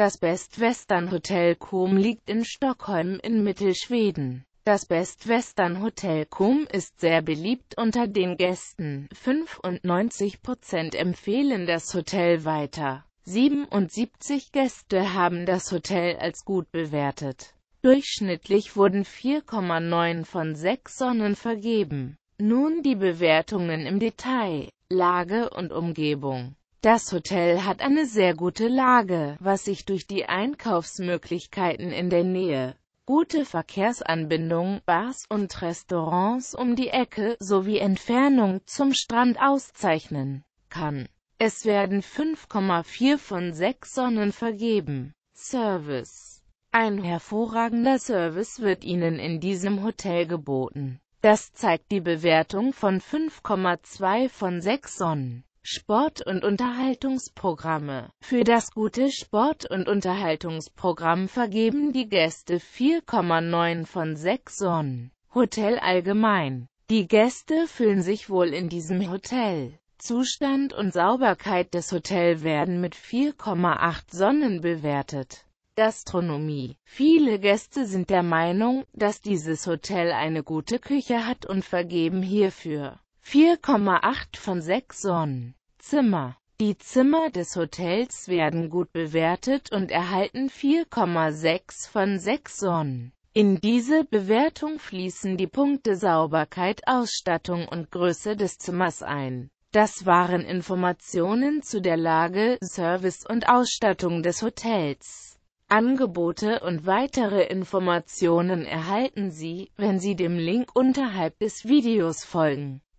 Das Best Western Hotel Kum liegt in Stockholm in Mittelschweden. Das Best Western Hotel Kum ist sehr beliebt unter den Gästen. 95% empfehlen das Hotel weiter. 77 Gäste haben das Hotel als gut bewertet. Durchschnittlich wurden 4,9 von 6 Sonnen vergeben. Nun die Bewertungen im Detail, Lage und Umgebung. Das Hotel hat eine sehr gute Lage, was sich durch die Einkaufsmöglichkeiten in der Nähe, gute Verkehrsanbindung, Bars und Restaurants um die Ecke sowie Entfernung zum Strand auszeichnen kann. Es werden 5,4 von 6 Sonnen vergeben. Service Ein hervorragender Service wird Ihnen in diesem Hotel geboten. Das zeigt die Bewertung von 5,2 von 6 Sonnen. Sport- und Unterhaltungsprogramme. Für das gute Sport- und Unterhaltungsprogramm vergeben die Gäste 4,9 von 6 Sonnen. Hotel allgemein. Die Gäste fühlen sich wohl in diesem Hotel. Zustand und Sauberkeit des Hotels werden mit 4,8 Sonnen bewertet. Gastronomie. Viele Gäste sind der Meinung, dass dieses Hotel eine gute Küche hat und vergeben hierfür 4,8 von 6 Sonnen. Zimmer. Die Zimmer des Hotels werden gut bewertet und erhalten 4,6 von 6 Sonnen. In diese Bewertung fließen die Punkte Sauberkeit, Ausstattung und Größe des Zimmers ein. Das waren Informationen zu der Lage, Service und Ausstattung des Hotels. Angebote und weitere Informationen erhalten Sie, wenn Sie dem Link unterhalb des Videos folgen.